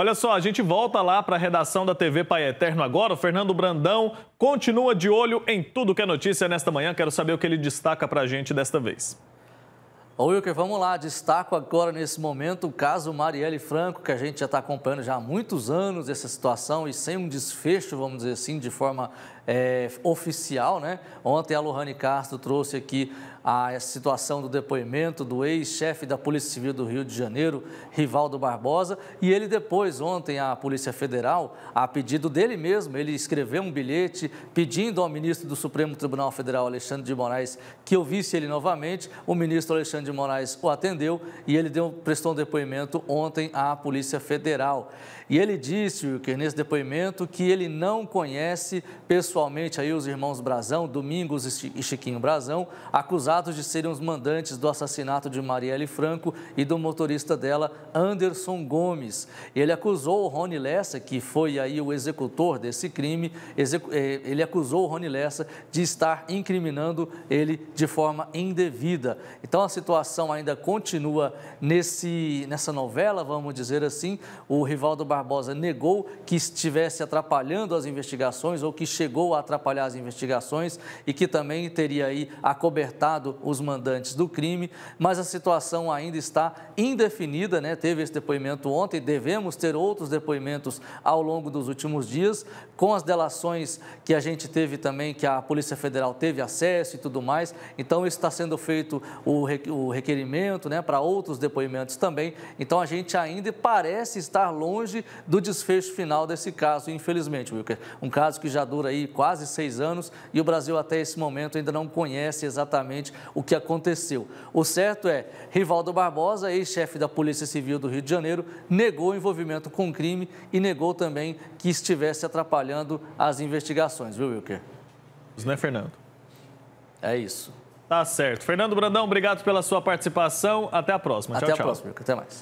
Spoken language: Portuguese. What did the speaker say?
Olha só, a gente volta lá para a redação da TV Pai Eterno agora. O Fernando Brandão continua de olho em tudo que é notícia nesta manhã. Quero saber o que ele destaca para a gente desta vez. Ô Wilker, vamos lá, destaco agora nesse momento o caso Marielle Franco, que a gente já está acompanhando já há muitos anos essa situação e sem um desfecho, vamos dizer assim, de forma é, oficial, né? Ontem a Lohane Castro trouxe aqui a situação do depoimento do ex-chefe da Polícia Civil do Rio de Janeiro, Rivaldo Barbosa, e ele depois, ontem, a Polícia Federal, a pedido dele mesmo, ele escreveu um bilhete pedindo ao ministro do Supremo Tribunal Federal, Alexandre de Moraes, que ouvisse ele novamente. O ministro Alexandre de Moraes o atendeu e ele deu, prestou um depoimento ontem à Polícia Federal. E ele disse, Wilker, nesse depoimento, que ele não conhece pessoalmente aí os irmãos Brazão, Domingos e Chiquinho Brazão, acusados de serem os mandantes do assassinato de Marielle Franco e do motorista dela, Anderson Gomes. Ele acusou o Rony Lessa, que foi aí o executor desse crime, eh, ele acusou o Rony Lessa de estar incriminando ele de forma indevida. Então, a situação situação ainda continua nesse, nessa novela, vamos dizer assim. O Rivaldo Barbosa negou que estivesse atrapalhando as investigações ou que chegou a atrapalhar as investigações e que também teria aí acobertado os mandantes do crime, mas a situação ainda está indefinida, né? Teve esse depoimento ontem, devemos ter outros depoimentos ao longo dos últimos dias, com as delações que a gente teve também, que a Polícia Federal teve acesso e tudo mais. Então, está sendo feito o, o requerimento né, para outros depoimentos também. Então a gente ainda parece estar longe do desfecho final desse caso, infelizmente, Wilker. Um caso que já dura aí quase seis anos e o Brasil até esse momento ainda não conhece exatamente o que aconteceu. O certo é, Rivaldo Barbosa, ex-chefe da Polícia Civil do Rio de Janeiro, negou envolvimento com o crime e negou também que estivesse atrapalhando as investigações, viu, Wilker? Né, Fernando? É isso. Tá certo. Fernando Brandão, obrigado pela sua participação. Até a próxima. Até tchau, a tchau. próxima. Até mais.